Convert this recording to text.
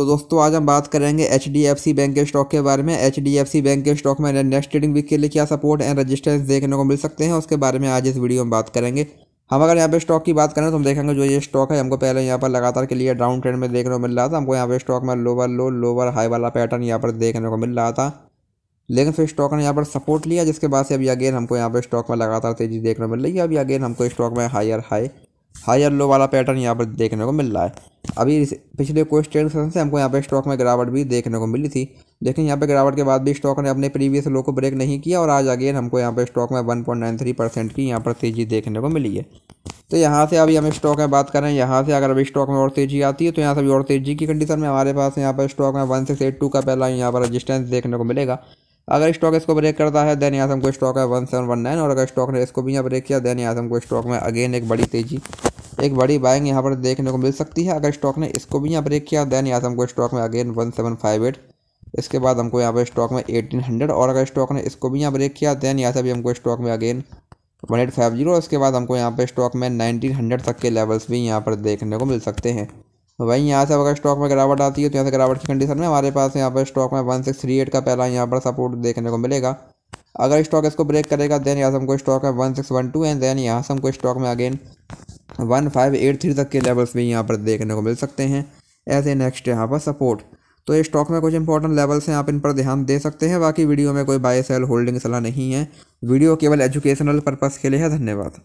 तो दोस्तों आज हम बात करेंगे एच बैंक के स्टॉक के बारे में एच बैंक के स्टॉक में नेक्स्ट ट्रेडिंग वीक के लिए क्या सपोर्ट एंड रजिस्टेंस देखने को मिल सकते हैं उसके बारे में आज इस वीडियो में बात करेंगे हम अगर यहाँ पे स्टॉक की बात करें तो हम देखेंगे जो ये स्टॉक है हमको पहले यहाँ पर लगातार के लिए डाउन ट्रेंड में देखने को मिल रहा था हमको यहाँ पे स्टॉक में लोअर लो लोअर हाई वाला पैटर्न यहाँ पर देखने को मिल रहा था लेकिन फिर स्टॉक ने यहाँ पर सपोर्ट लिया जिसके बाद से अभी अगेन हमको यहाँ पर स्टॉक में लगातार तेजी देखने को मिल रही है अभी अगेन हमको स्टॉक में हायर हाई हाई और लो वाला पैटर्न यहाँ पर देखने को मिल रहा है अभी पिछले कुछ ट्रेड सेशन से हमको यहाँ पर स्टॉक में गिरावट भी देखने को मिली थी लेकिन यहाँ पर गिरावट के बाद भी स्टॉक ने अपने प्रीवियस लो को ब्रेक नहीं किया और आज अगेन हमको यहाँ पर स्टॉक में 1.93 परसेंट की यहाँ पर तेज़ी देखने को मिली है तो यहाँ से अभी हम स्टॉक में बात करें यहाँ से अगर अभी स्टॉक में और तेज़ी आती है तो यहाँ से अभी और तेज़ी की कंडीशन में हमारे पास यहाँ पर स्टॉक में वन सिक्स एट टू का पहला यहाँ पर रजिस्टेंस देखने को मिलेगा अगर स्टॉक इसको ब्रेक करता है दैन आजम को स्टॉक है वन सेवन वन नाइन और अगर स्टॉक ने इसको भी यहाँ ब्रेक किया दैन आजम को स्टॉक में अगेन एक बड़ी तेजी एक बड़ी बाइंग यहाँ पर देखने को मिल सकती है अगर स्टॉक ने इसको भी यहाँ ब्रेक किया दैन आजम को स्टॉक में again one seven five eight इसके बाद हमको यहाँ पर स्टॉक में एटीन हंड्रेड और अगर स्टॉक ने इसको भी यहाँ ब्रेक किया दैन या से भी हमको स्टॉक में again one eight five zero उसके बाद हमको यहाँ पर स्टॉक में नाइनटीन हंड्रेड तक के लेवल्स भी यहाँ पर देखने को मिल सकते हैं वहीं तो यहाँ से अगर स्टॉक में गिरावट आती है तो यहाँ से गिरावट की कंडीशन में हमारे पास यहाँ पर स्टॉक में वन सिक्स थ्री एट का पहला यहाँ पर सपोर्ट देखने को मिलेगा अगर स्टॉक इसको ब्रेक करेगा देन यहाँ से हमको स्टॉक में one six one two and then यहाँ से हमको स्टॉक में again one five eight three तक के लेवल्स भी यहाँ पर देखने को मिल सकते हैं ऐसे नेक्स्ट यहाँ पर सपोर्ट तो ये स्टॉक में कुछ इंपॉर्टेंट लेवल्स हैं आप इन पर ध्यान दे सकते हैं बाकी वीडियो में कोई बाय सेल होल्डिंग सलाह नहीं है वीडियो केवल एजुकेशनल पर्पज़ के लिए है धन्यवाद